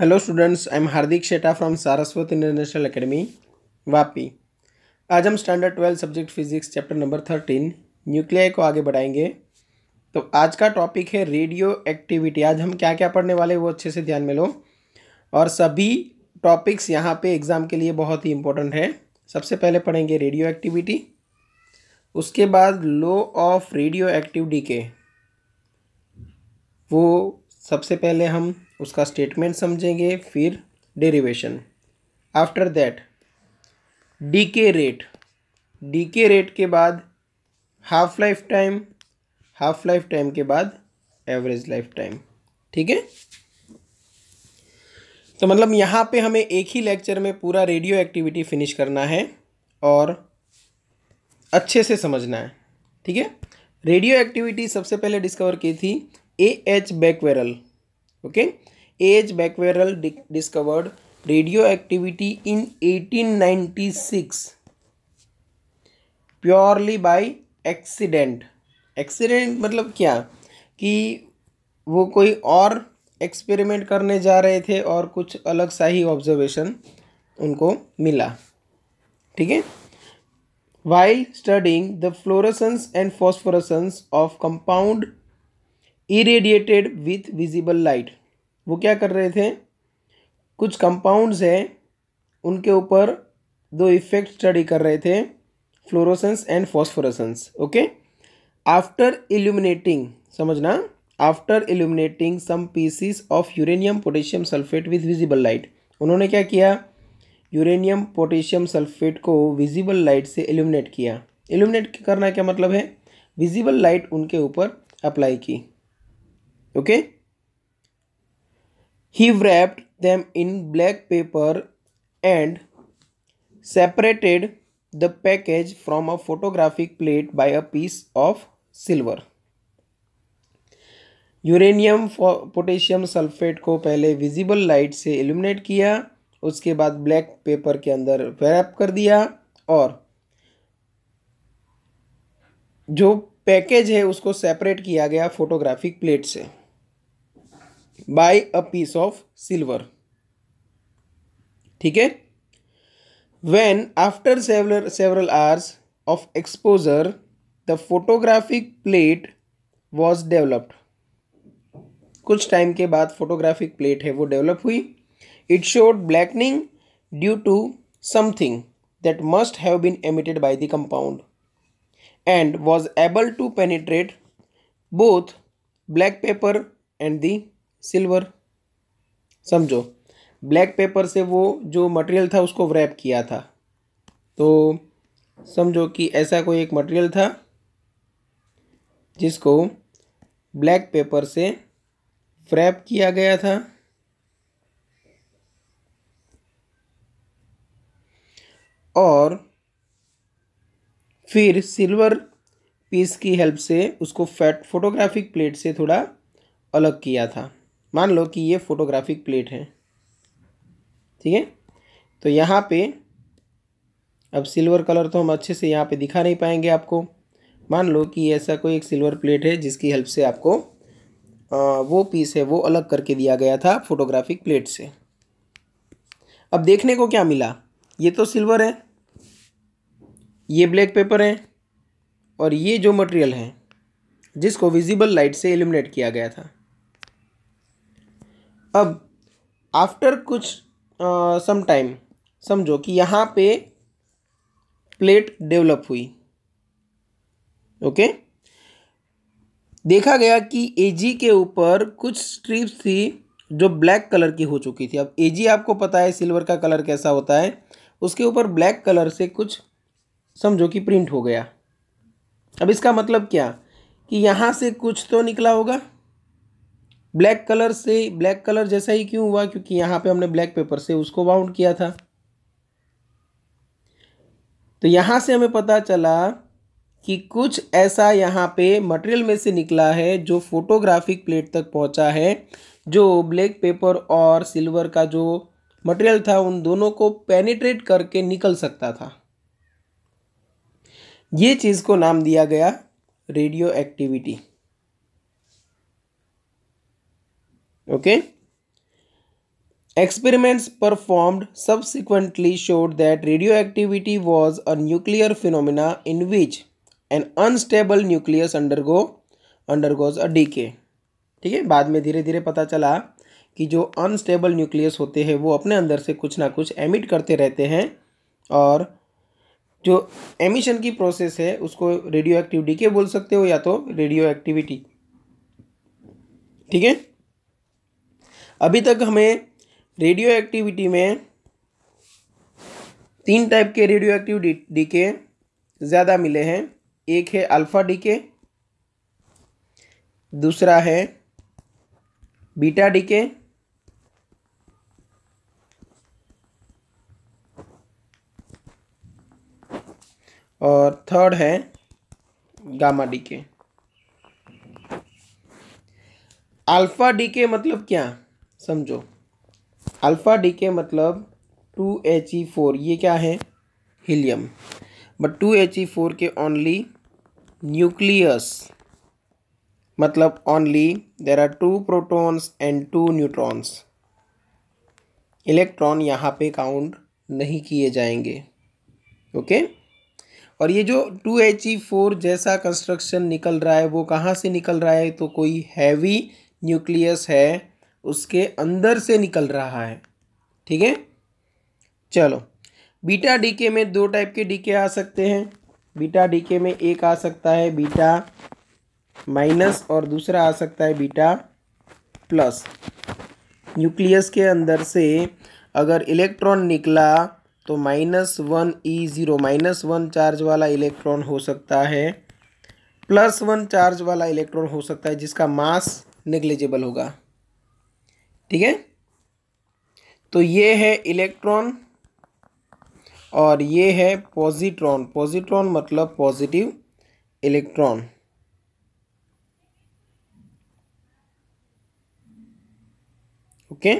Hello students I am Hardik Sheta from Saraswat international academy Vapi आज हम standard twelve subject physics chapter number thirteen nuclear को आगे बढ़ाएंगे तो आज का टॉपिक है रेडियो एक्टिविटी आज हम क्या क्या पढ़ने वाले वो अच्छे से ध्यान में लो और सभी टॉपिक्स यहाँ पे एग्ज़ाम के लिए बहुत ही इंपॉर्टेंट है सबसे पहले पढ़ेंगे रेडियो एक्टिविटी उसके बाद लो ऑफ रेडियो एक्टिविटी के वो सबसे पहले हम उसका स्टेटमेंट समझेंगे फिर derivation after that decay rate decay rate के बाद half life time half life time के बाद एवरेज लाइफ टाइम ठीक है तो मतलब यहाँ पे हमें एक ही लेक्चर में पूरा रेडियो एक्टिविटी फिनिश करना है और अच्छे से समझना है ठीक है रेडियो एक्टिविटी सबसे पहले डिस्कवर की थी A H Becquerel okay as Becquerel discovered radioactivity in 1896 purely by accident accident मतलब क्या कि वो कोई और एक्सपेरिमेंट करने जा रहे थे और कुछ अलग सा ही ऑब्जर्वेशन उनको मिला ठीक है while studying the fluorescence and phosphorescence of compound irradiated with visible light वो क्या कर रहे थे कुछ कंपाउंड्स हैं उनके ऊपर दो इफेक्ट स्टडी कर रहे थे fluorescence and phosphorescence okay after illuminating समझना after illuminating some pieces of uranium potassium sulphate with visible light उन्होंने क्या किया यूरेनियम पोटेशियम सल्फेट को विजिबल लाइट से इल्यूमिनेट किया इल्यूमिनेट करना क्या मतलब है विजिबल लाइट उनके ऊपर अप्लाई की okay he wrapped them in black paper and separated the package from a photographic plate by a piece of silver uranium potassium sulphate को पहले विजिबल लाइट से एल्यूमिनेट किया उसके बाद ब्लैक पेपर के अंदर रैप कर दिया और जो पैकेज है उसको सेपरेट किया गया फोटोग्राफिक प्लेट से by a piece of silver ठीक है when after several several hours of exposure the photographic plate was developed कुछ टाइम के बाद फोटोग्राफिक प्लेट है वो डेवलप हुई it showed blackening due to something that must have been emitted by the compound and was able to penetrate both black paper and the silver समझो black paper से वो जो material था उसको rap किया था तो समझो कि ऐसा कोई एक मटेरियल था जिसको ब्लैक पेपर से रैप किया गया था और फिर सिल्वर पीस की हेल्प से उसको फैट फोटोग्राफिक प्लेट से थोड़ा अलग किया था मान लो कि ये फोटोग्राफिक प्लेट है ठीक है तो यहाँ पे अब सिल्वर कलर तो हम अच्छे से यहाँ पे दिखा नहीं पाएंगे आपको मान लो कि ऐसा कोई एक सिल्वर प्लेट है जिसकी हेल्प से आपको आ, वो पीस है वो अलग करके दिया गया था फोटोग्राफिक प्लेट से अब देखने को क्या मिला ये तो सिल्वर है ये ब्लैक पेपर है और ये जो मटेरियल है जिसको विजिबल लाइट से एलिमिनेट किया गया था अब आफ्टर कुछ सम टाइम समझो कि यहाँ पे प्लेट डेवलप हुई ओके देखा गया कि एजी के ऊपर कुछ स्ट्रिप्स थी जो ब्लैक कलर की हो चुकी थी अब एजी आपको पता है सिल्वर का कलर कैसा होता है उसके ऊपर ब्लैक कलर से कुछ समझो कि प्रिंट हो गया अब इसका मतलब क्या कि यहाँ से कुछ तो निकला होगा ब्लैक कलर से ब्लैक कलर जैसा ही क्यों हुआ क्योंकि यहाँ पे हमने ब्लैक पेपर से उसको बाउंड किया था तो यहाँ से हमें पता चला कि कुछ ऐसा यहाँ पे मटेरियल में से निकला है जो फोटोग्राफिक प्लेट तक पहुँचा है जो ब्लैक पेपर और सिल्वर का जो मटेरियल था उन दोनों को पेनिट्रेट करके निकल सकता था ये चीज़ को नाम दिया गया radioactivity okay experiments performed subsequently showed that radioactivity was a nuclear phenomena in which an unstable nucleus undergo undergoes a decay ठीक है बाद में धीरे धीरे पता चला कि जो अनस्टेबल न्यूक्लियस होते हैं वो अपने अंदर से कुछ ना कुछ एमिट करते रहते हैं और जो एमिशन की प्रोसेस है उसको रेडियो एक्टिव के बोल सकते हो या तो रेडियो एक्टिविटी ठीक है अभी तक हमें रेडियो एक्टिविटी में तीन टाइप के रेडियो एक्टिव डी के ज़्यादा मिले हैं एक है अल्फ़ा डी के दूसरा है बीटा डी के और थर्ड है gamma decay alpha decay मतलब क्या समझो अल्फ़ा डी के मतलब टू एच ई फोर ये क्या है helium but two H E four के ओनली न्यूक्लियस मतलब only there are two protons and two neutrons electron यहाँ पे काउंट नहीं किए जाएंगे ओके okay? और ये जो टू एच ई फोर जैसा कंस्ट्रक्शन निकल रहा है वो कहाँ से निकल रहा है तो कोई हैवी न्यूक्लियस है उसके अंदर से निकल रहा है ठीक है चलो बीटा डीके में दो टाइप के डीके आ सकते हैं बीटा डीके में एक आ सकता है बीटा माइनस और दूसरा आ सकता है बीटा प्लस न्यूक्लियस के अंदर से अगर इलेक्ट्रॉन निकला तो minus one E zero minus one charge वाला इलेक्ट्रॉन हो सकता है प्लस वन चार्ज वाला इलेक्ट्रॉन हो सकता है जिसका मास नेग्लिजिबल होगा ठीक है तो ये है इलेक्ट्रॉन और ये है पॉजिट्रॉन पॉजिट्रॉन मतलब पॉजिटिव इलेक्ट्रॉन ओके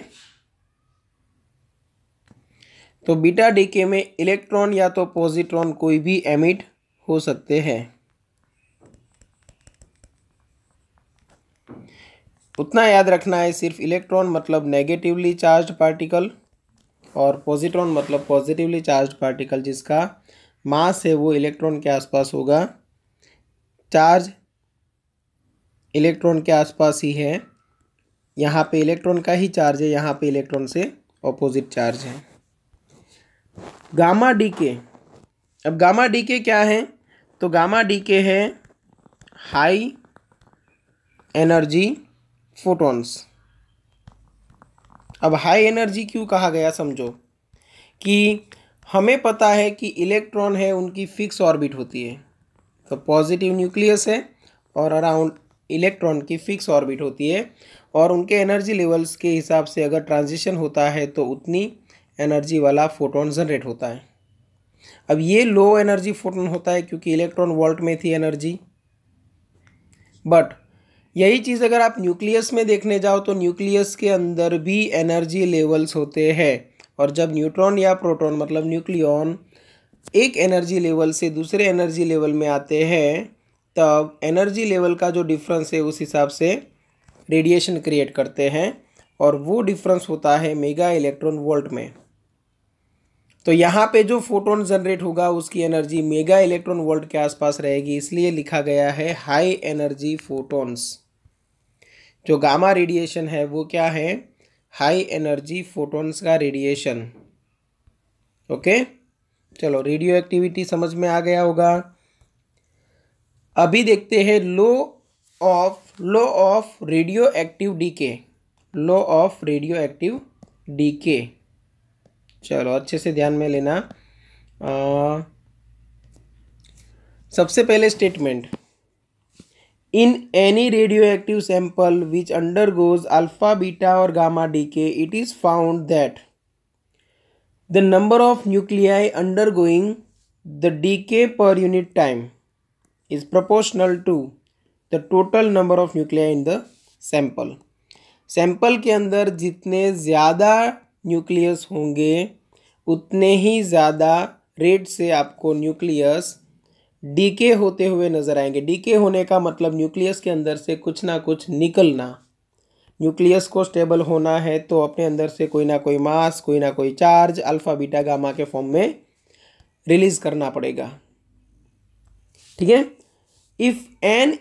तो बीटा डीके में इलेक्ट्रॉन या तो पॉजिट्रॉन कोई भी एमिट हो सकते हैं उतना याद रखना है सिर्फ इलेक्ट्रॉन मतलब नेगेटिवली चार्ज पार्टिकल और पॉजिट्रॉन मतलब पॉजिटिवली चार्ज पार्टिकल जिसका मास है वो इलेक्ट्रॉन के आसपास होगा चार्ज इलेक्ट्रॉन के आसपास ही है यहाँ पे इलेक्ट्रॉन का ही चार्ज है यहाँ पे इलेक्ट्रॉन से ऑपोजिट चार्ज है गामा डी के अब गामा डी के क्या है तो गामा डी के है हाई एनर्जी फोटॉन्स अब हाई एनर्जी क्यों कहा गया समझो कि हमें पता है कि इलेक्ट्रॉन है उनकी फिक्स ऑर्बिट होती है तो पॉजिटिव न्यूक्लियस है और अराउंड इलेक्ट्रॉन की फिक्स ऑर्बिट होती है और उनके एनर्जी लेवल्स के हिसाब से अगर ट्रांजिशन होता है तो उतनी एनर्जी वाला फोटोन जनरेट होता है अब ये लो एनर्जी फोटोन होता है क्योंकि इलेक्ट्रॉन वोल्ट में थी एनर्जी बट यही चीज़ अगर आप न्यूक्लियस में देखने जाओ तो न्यूक्लियस के अंदर भी एनर्जी लेवल्स होते हैं और जब न्यूट्रॉन या प्रोटॉन मतलब न्यूक्लियॉन एक एनर्जी लेवल से दूसरे एनर्जी लेवल में आते हैं तब एनर्जी लेवल का जो डिफरेंस है उस हिसाब से रेडिएशन क्रिएट करते हैं और वो डिफरेंस होता है मेगा इलेक्ट्रॉन वोल्ट में तो यहाँ पे जो फोटोन जनरेट होगा उसकी एनर्जी मेगा इलेक्ट्रॉन वोल्ट के आसपास रहेगी इसलिए लिखा गया है हाई एनर्जी फोटोन्स जो गामा रेडिएशन है वो क्या है हाई एनर्जी फोटॉन्स का रेडिएशन ओके चलो रेडियो एक्टिविटी समझ में आ गया होगा अभी देखते हैं law of law of radioactive decay law of radioactive decay चलो अच्छे से ध्यान में लेना आ, सबसे पहले statement in any radioactive sample which undergoes alpha beta और gamma decay it is found that the number of nuclei undergoing the decay per unit time is proportional to the total number of nuclei in the sample sample के अंदर जितने ज़्यादा nucleus होंगे उतने ही ज़्यादा rate से आपको nucleus DK होते हुए नजर आएंगे डीके होने का मतलब न्यूक्लियस के अंदर से कुछ ना कुछ निकलना न्यूक्लियस को स्टेबल होना है तो अपने अंदर से कोई ना कोई मास कोई ना कोई चार्ज अल्फ़ा बीटा गामा के फॉर्म में रिलीज़ करना पड़ेगा ठीक है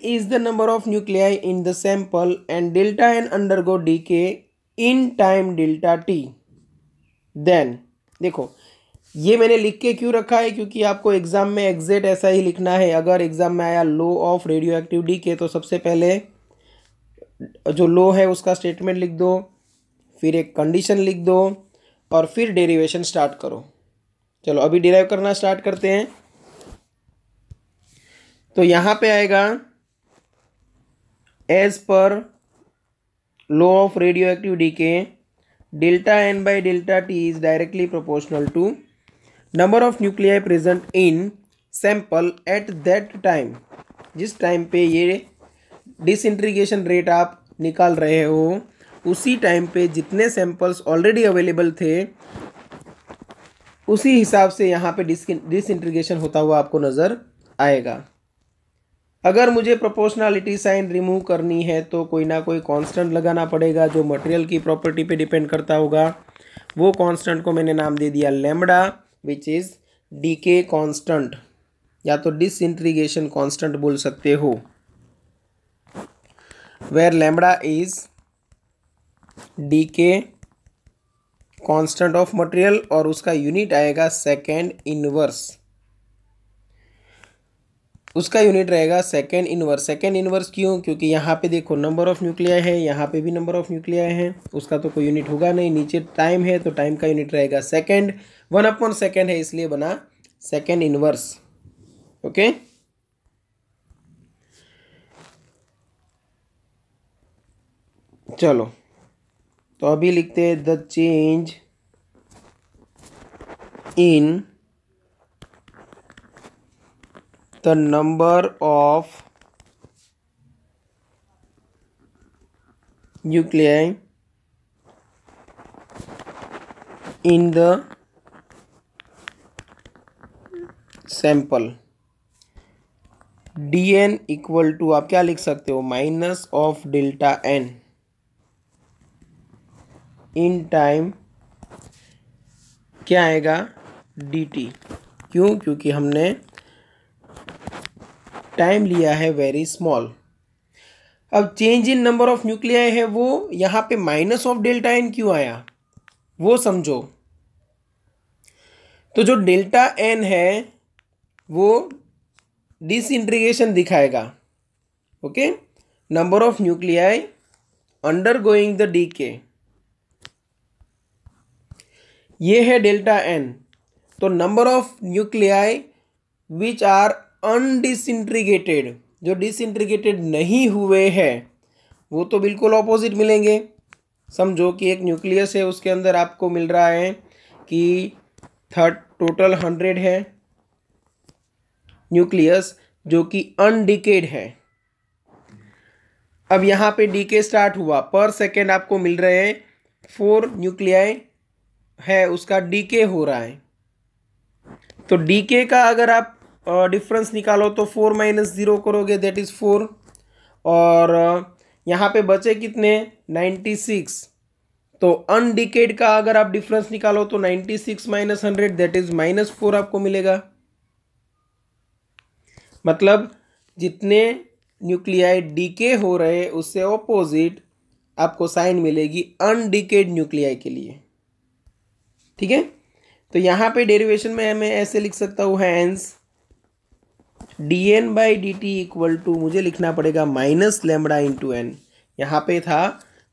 is the number of number in the sample and delta N undergo decay in time delta T then देखो ये मैंने लिख के क्यों रखा है क्योंकि आपको एग्ज़ाम में एग्जेक्ट ऐसा ही लिखना है अगर एग्ज़ाम में आया law of radioactive decay तो सबसे पहले जो लो है उसका स्टेटमेंट लिख दो फिर एक कंडीशन लिख दो और फिर डेरिवेशन स्टार्ट करो चलो अभी डिराइव करना स्टार्ट करते हैं तो यहाँ पे आएगा as per law of radioactive decay delta N by delta T is directly proportional to number of nuclei present in sample at that time जिस टाइम पे ये डिसइंट्रीगेशन रेट आप निकाल रहे हो उसी टाइम पे जितने सैंपल्स ऑलरेडी अवेलेबल थे उसी हिसाब से यहाँ पे डिसइंट्रीगेशन होता हुआ आपको नज़र आएगा अगर मुझे प्रोपोर्शनलिटी साइन रिमूव करनी है तो कोई ना कोई कांस्टेंट लगाना पड़ेगा जो मटेरियल की प्रॉपर्टी पे डिपेंड करता होगा वो कांस्टेंट को मैंने नाम दे दिया lambda which is decay constant या तो डिसइंट्रीगेशन कांस्टेंट बोल सकते हो where lambda is decay constant of material और उसका यूनिट आएगा सेकेंड इनवर्स उसका यूनिट रहेगा सेकेंड इनवर्स सेकेंड इनवर्स क्यों क्योंकि यहाँ पे देखो नंबर ऑफ न्यूक्लिया है यहाँ पे भी नंबर ऑफ न्यूक्लिया है उसका तो कोई यूनिट होगा नहीं नीचे टाइम है तो टाइम का यूनिट रहेगा सेकेंड वन अपॉन सेकेंड है इसलिए बना सेकेंड इनवर्स ओके चलो तो अभी लिखते हैं the change in the number of nuclei in the sample D N equal to आप क्या लिख सकते हो minus of delta N in time क्या आएगा डी टी क्यों क्योंकि हमने टाइम लिया है वेरी स्मॉल अब change in number of nuclei है वो यहाँ पे माइनस ऑफ डेल्टा एन क्यों आया वो समझो तो जो डेल्टा एन है वो डिसइंट्रीगेशन दिखाएगा okay number of nuclei undergoing the decay ये है डेल्टा एन तो number of nuclei which are undisintegrated जो डिसइंट्रीगेटेड नहीं हुए हैं वो तो बिल्कुल ऑपोजिट मिलेंगे समझो कि एक न्यूक्लियस है उसके अंदर आपको मिल रहा है कि थर्ड टोटल हंड्रेड है न्यूक्लियस जो कि अनडिकेड है अब यहाँ पे डीके स्टार्ट हुआ पर सेकेंड आपको मिल रहे हैं फोर न्यूक्लियाई है उसका डीके हो रहा है तो डीके का अगर आप डिफरेंस निकालो तो फोर माइनस ज़ीरो करोगे दैट इज़ फोर और यहाँ पे बचे कितने नाइन्टी सिक्स तो अनडिकेड का अगर आप डिफरेंस निकालो तो ninety six minus hundred that is minus four आपको मिलेगा मतलब जितने न्यूक्लियाई डीके हो रहे उससे ऑपोजिट आपको साइन मिलेगी अनडिकेड न्यूक्लियाई के लिए ठीक है तो यहाँ पे डेरिवेशन में मैं ऐसे लिख सकता हूँ hence D N by D T equal to मुझे लिखना पड़ेगा माइनस लेमड़ा इंटू एन यहाँ पे था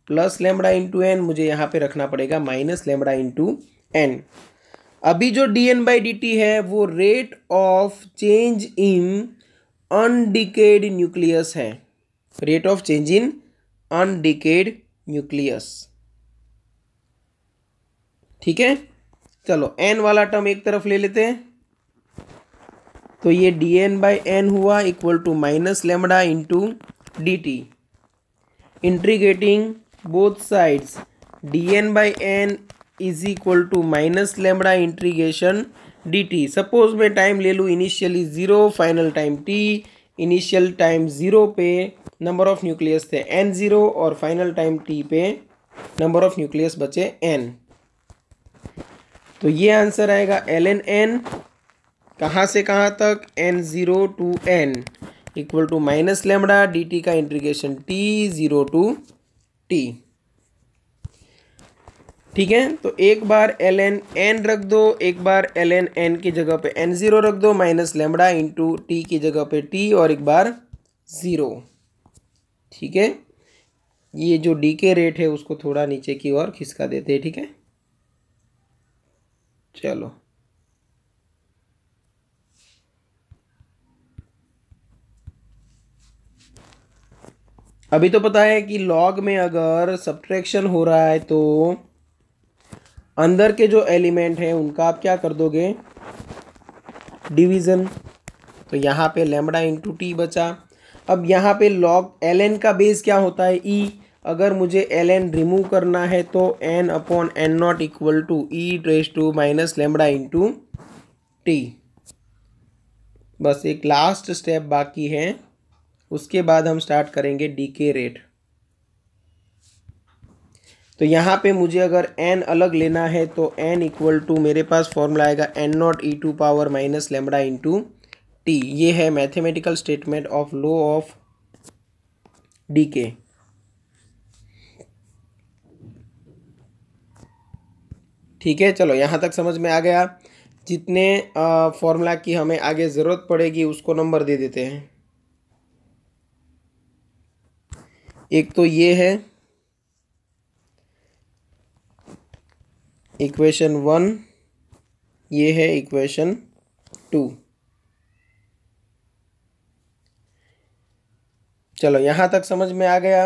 प्लस लेमड़ा इंटू एन मुझे यहाँ पे रखना पड़ेगा माइनस लेमड़ा इंटू एन अभी जो D N by D T है वो rate of change in undecayed nucleus है rate of change in undecayed nucleus ठीक है चलो एन वाला टर्म एक तरफ ले लेते हैं तो ये डी एन बाई एन हुआ equal to minus lambda into D T integrating both sides D N by N is equal to minus lambda integration D T suppose मैं टाइम ले लूँ initially zero final time T initial time zero पे number of nucleus थे N zero और final time T पे number of nucleus बचे N तो ये आंसर आएगा एल एन एन कहाँ से कहाँ तक N zero to N equal to minus lambda D T का integration T zero to T ठीक है तो एक बार एल एन एन रख दो एक बार एल एन एन की जगह पे एन ज़ीरो रख दो माइनस लेमड़ा इंटू टी की जगह पे टी और एक बार ज़ीरो ठीक है ये जो डी के रेट है उसको थोड़ा नीचे की ओर खिसका देते हैं ठीक है चलो अभी तो पता है कि लॉग में अगर सब्ट्रैक्शन हो रहा है तो अंदर के जो एलिमेंट हैं उनका आप क्या कर दोगे डिवीज़न तो यहाँ पे लेमड़ा इंटू टी बचा अब यहाँ पे लॉग एल एन का बेस क्या होता है ई e. अगर मुझे एल एन रिमूव करना है तो N upon N naught equal to E raise to minus lambda into T बस एक लास्ट स्टेप बाकी है उसके बाद हम स्टार्ट करेंगे डी के रेट तो यहाँ पे मुझे अगर एन अलग लेना है तो एन इक्वल टू मेरे पास फॉर्मूला आएगा N naught E to power minus lambda into T ये है mathematical statement of law of decay ठीक है चलो यहाँ तक समझ में आ गया जितने फॉर्मूला की हमें आगे ज़रूरत पड़ेगी उसको नंबर दे देते हैं एक तो ये है इक्वेशन वन ये है इक्वेशन टू चलो यहाँ तक समझ में आ गया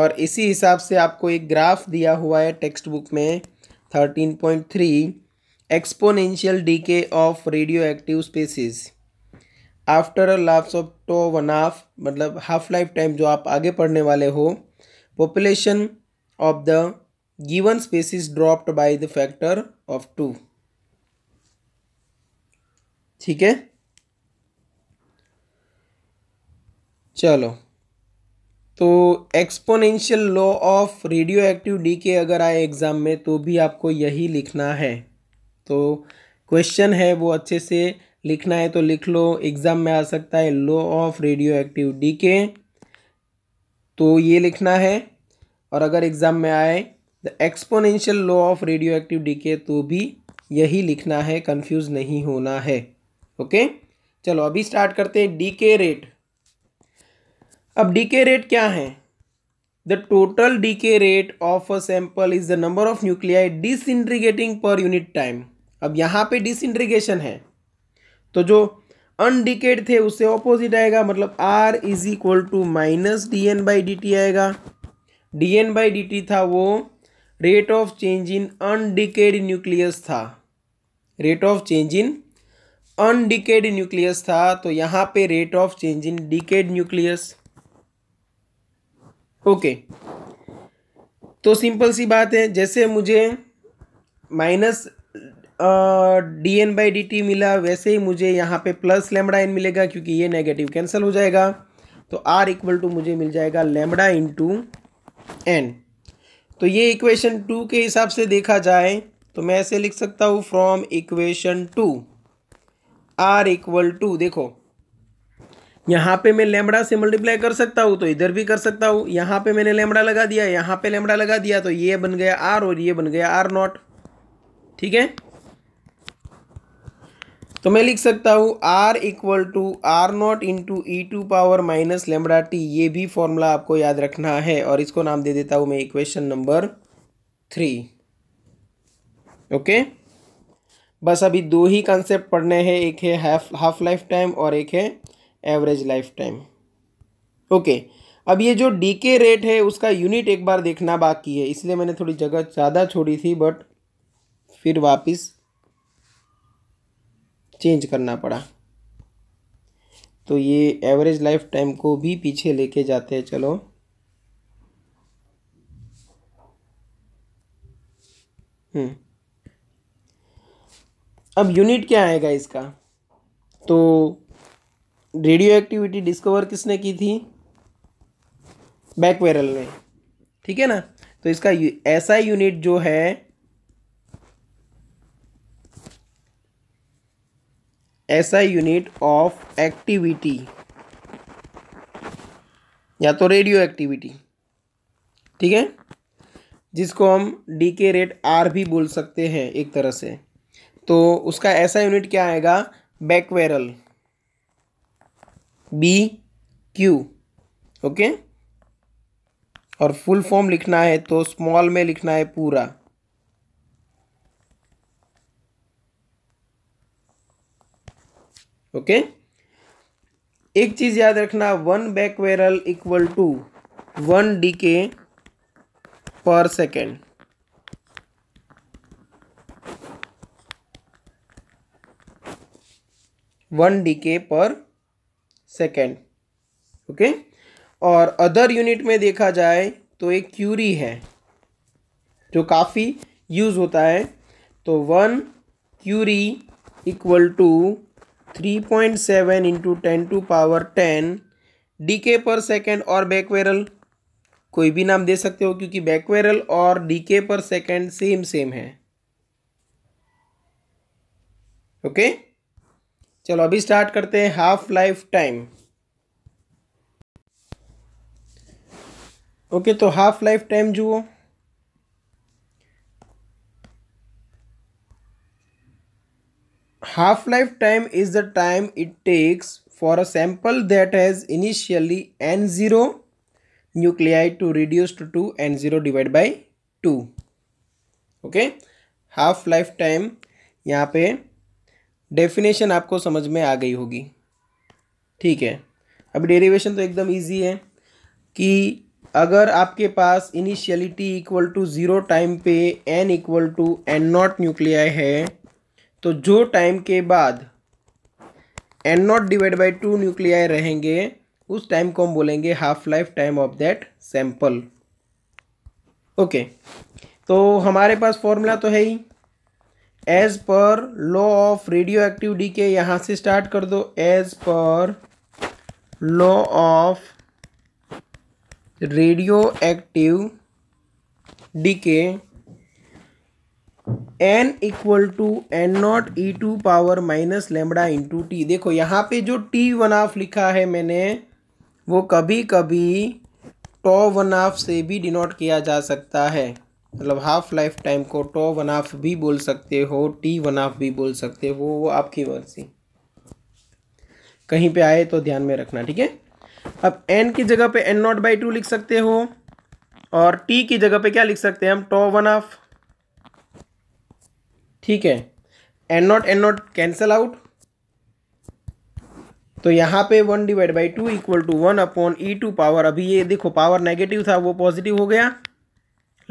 और इसी हिसाब से आपको एक ग्राफ दिया हुआ है टेक्स्ट बुक में thirteen point three exponential decay of radioactive species after a lapse of T one half मतलब हाफ लाइफ टाइम जो आप आगे पढ़ने वाले हो population of the given is dropped by the factor of two ठीक है चलो तो exponential law of radioactive decay अगर आए एग्ज़ाम में तो भी आपको यही लिखना है तो क्वेश्चन है वो अच्छे से लिखना है तो लिख लो एग्ज़ाम में आ सकता है law of radioactive decay तो ये लिखना है और अगर एग्ज़ाम में आए the exponential law of radioactive decay तो भी यही लिखना है कंफ्यूज नहीं होना है ओके चलो अभी स्टार्ट करते हैं डीके रेट अब डीके रेट क्या है the total decay rate of a sample is the number of nuclei disintegrating per unit time अब यहाँ पे डिसइंट्रीगेशन है तो जो अनडिकेट थे उससे ऑपोजिट आएगा मतलब R is equal to minus D N by D T आएगा D N by D T था वो rate of change in undecayed nucleus था rate of change in undecayed nucleus था तो यहाँ पे rate of change in decayed nucleus okay तो simple सी बात है जैसे मुझे minus D N by D T मिला वैसे ही मुझे यहाँ पे प्लस लेमड़ा एन मिलेगा क्योंकि ये नेगेटिव कैंसिल हो जाएगा तो आर इक्वल टू मुझे मिल जाएगा लेमड़ा इंटू एन तो ये इक्वेशन टू के हिसाब से देखा जाए तो मैं ऐसे लिख सकता हूँ from equation two R equal to देखो यहाँ पे मैं लेमड़ा से मल्टीप्लाई कर सकता हूँ तो इधर भी कर सकता हूँ यहाँ पे मैंने लेमड़ा लगा दिया यहाँ पे लेमड़ा लगा दिया तो ये बन गया आर और ये बन गया आर नॉट ठीक है तो मैं लिख सकता हूँ R equal to R naught into e to power minus lambda T ये भी फॉर्मूला आपको याद रखना है और इसको नाम दे देता हूँ मैं इक्वेशन नंबर थ्री ओके बस अभी दो ही कॉन्सेप्ट पढ़ने हैं एक है हाफ हाफ लाइफ टाइम और एक है एवरेज लाइफ टाइम ओके अब ये जो डी के रेट है उसका यूनिट एक बार देखना बाकी है इसलिए मैंने थोड़ी जगह ज़्यादा छोड़ी थी बट फिर वापस चेंज करना पड़ा तो ये एवरेज लाइफ टाइम को भी पीछे लेके जाते हैं चलो हम्म। अब यूनिट क्या आएगा इसका तो रेडियो एक्टिविटी डिस्कवर किसने की थी बैकवेरल ने ठीक है ना तो इसका ऐसा यूनिट जो है ऐसा यूनिट ऑफ एक्टिविटी या तो रेडियो एक्टिविटी ठीक है जिसको हम डी के रेट आर भी बोल सकते हैं एक तरह से तो उसका ऐसा यूनिट क्या आएगा बैकवेरल बी क्यू ओके और फुल फॉर्म लिखना है तो स्मॉल में लिखना है पूरा ओके एक चीज याद रखना one becquerel equal to one decay per second one decay per second okay और अदर यूनिट में देखा जाए तो एक क्यूरी है जो काफ़ी यूज होता है तो one curie equal to three point seven into ten to power ten decay per second और बैकवेरल कोई भी नाम दे सकते हो क्योंकि बैकवेरल और decay per second same same है ओके okay? चलो अभी स्टार्ट करते हैं हाफ लाइफ टाइम ओके तो हाफ लाइफ टाइम जुओ half life time is the time it takes for a sample that has initially n0 nuclei to reduce to 2 N zero divided by 2 okay half life time यहाँ पे definition आपको समझ में आ गई होगी ठीक है अब डेरिवेशन तो एकदम इजी है कि अगर आपके पास initially T equal to zero time पे N equal to N naught nuclei है तो जो टाइम के बाद N naught divide by two nuclei रहेंगे उस टाइम को हम बोलेंगे half life time of that sample okay तो हमारे पास फॉर्मूला तो है ही as per law of radioactive decay यहाँ से स्टार्ट कर दो as per law of radioactive D के N equal to N naught E to power minus lambda into T देखो यहाँ पे जो टी वन ऑफ लिखा है मैंने वो कभी कभी टॉ वन ऑफ से भी डिनोट किया जा सकता है मतलब हाफ लाइफ टाइम को टॉ वन ऑफ भी बोल सकते हो टी वन ऑफ भी बोल सकते हो वो आपकी मर्जी कहीं पे आए तो ध्यान में रखना ठीक है अब एन की जगह पे एन नॉट बाई टू लिख सकते हो और टी की जगह पे क्या लिख सकते हैं हम टॉ वन ऑफ ठीक है N naught N naught cancel out तो यहाँ पे one divide by two equal to one upon e to power अभी ये देखो पावर नेगेटिव था वो पॉजिटिव हो गया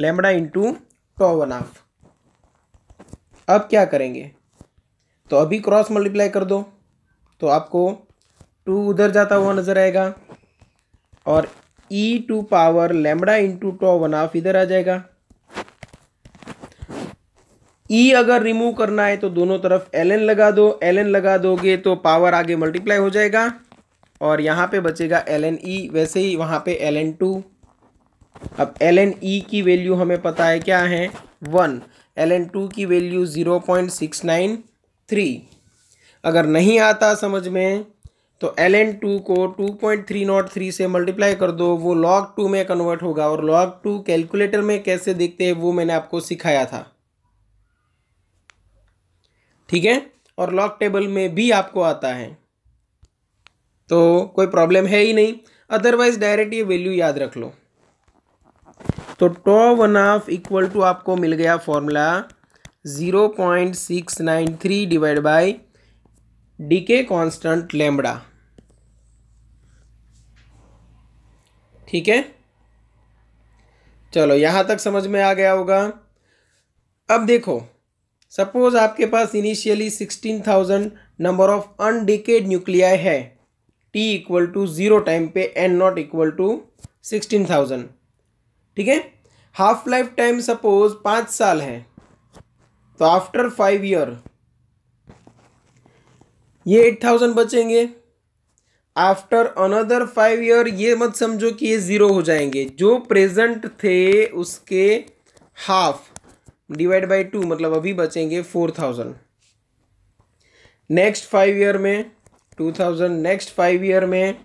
lambda into tau one half अब क्या करेंगे तो अभी क्रॉस मल्टीप्लाई कर दो तो आपको टू उधर जाता हुआ नज़र आएगा और e to power lambda into tau one half इधर आ जाएगा ई e अगर रिमूव करना है तो दोनों तरफ एल एन लगा दो एल एन लगा दोगे तो पावर आगे मल्टीप्लाई हो जाएगा और यहाँ पे बचेगा एल एन ई वैसे ही वहाँ पे एल एन टू अब एल एन ई की वैल्यू हमें पता है क्या है वन एल एन टू की value zero point six nine three अगर नहीं आता समझ में तो एल एन टू को two point three naught three से मल्टीप्लाई कर दो वो लॉग टू में कन्वर्ट होगा और लॉग टू कैलकुलेटर में कैसे देखते हैं वो मैंने आपको सिखाया था ठीक है और लॉक टेबल में भी आपको आता है तो कोई प्रॉब्लम है ही नहीं अदरवाइज डायरेक्ट ये वैल्यू याद रख लो तो tau one half equal to आपको मिल गया formula zero point six nine three divide by decay constant lambda ठीक है चलो यहां तक समझ में आ गया होगा अब देखो सपोज आपके पास initially sixteen thousand number of undecayed nuclei है T equal to zero time पे n naught equal to sixteen thousand ठीक है हाफ लाइफ टाइम सपोज पाँच साल है तो आफ्टर फाइव ईयर ये एट थाउजेंड बचेंगे आफ्टर अनदर फाइव ईयर ये मत समझो कि ये ज़ीरो हो जाएंगे जो प्रेजेंट थे उसके हाफ डिवाइड बाई टू मतलब अभी बचेंगे four thousand next five year में two thousand next five year में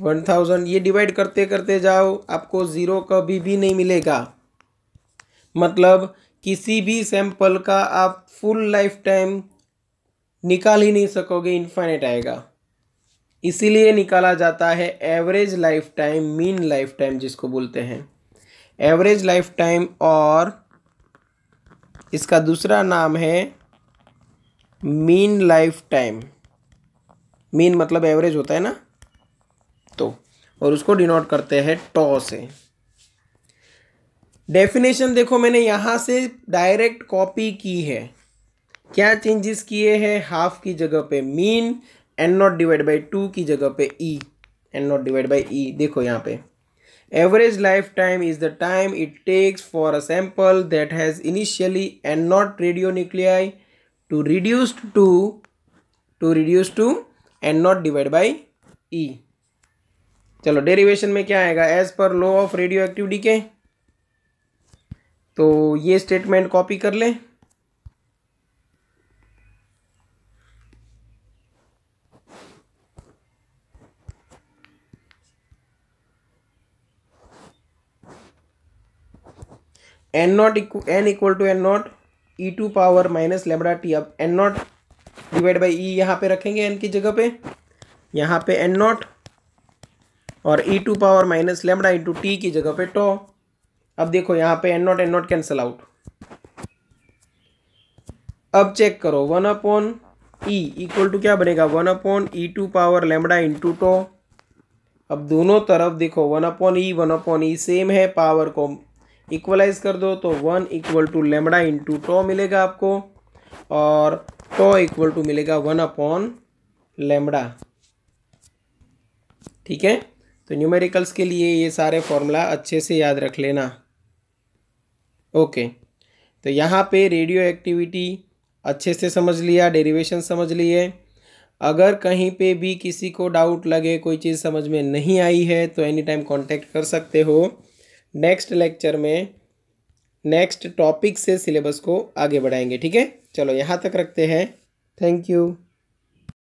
वन थाउजेंड ये डिवाइड करते करते जाओ आपको ज़ीरो कभी भी नहीं मिलेगा मतलब किसी भी सैंपल का आप फुल लाइफ टाइम निकाल ही नहीं सकोगे इन्फाइनेट आएगा इसीलिए निकाला जाता है average life time mean life time जिसको बोलते हैं एवरेज लाइफ टाइम और इसका दूसरा नाम है मीन लाइफ टाइम मीन मतलब एवरेज होता है ना तो और उसको डिनोट करते हैं टॉ से डेफिनेशन देखो मैंने यहाँ से डायरेक्ट कॉपी की है क्या चेंजेस किए हैं हाफ की जगह पे mean N naught divide by two की जगह पे e N naught divide by e देखो यहाँ पे Average lifetime is the time it takes for a sample that has initially and not radionuclei to reduce to to reduce to and not divided by E. चलो derivation में क्या आएगा as per law of radioactive decay तो ये statement copy कर लें N naught N equal to N naught E to power minus lambda T अब N naught divide by e यहाँ पे रखेंगे एन की जगह पे यहाँ पे एन नॉट और e to power minus lambda into T की जगह पे टो अब देखो यहाँ पे N naught N naught cancel out अब चेक करो one upon e equal to क्या बनेगा one upon e to power lambda into tau अब दोनों तरफ देखो one upon e one upon e same है पावर को इक्वलाइज कर दो तो one equal to lambda into tau मिलेगा आपको और टो इक्वल टू मिलेगा वन अपॉन लेमडा ठीक है तो न्यूमेरिकल्स के लिए ये सारे फॉर्मूला अच्छे से याद रख लेना ओके तो यहाँ पे रेडियो एक्टिविटी अच्छे से समझ लिया डेरिवेशन समझ लिए अगर कहीं पे भी किसी को डाउट लगे कोई चीज़ समझ में नहीं आई है तो एनी टाइम कॉन्टैक्ट कर सकते हो नेक्स्ट लेक्चर में नेक्स्ट टॉपिक से सिलेबस को आगे बढ़ाएंगे ठीक है चलो यहाँ तक रखते हैं थैंक यू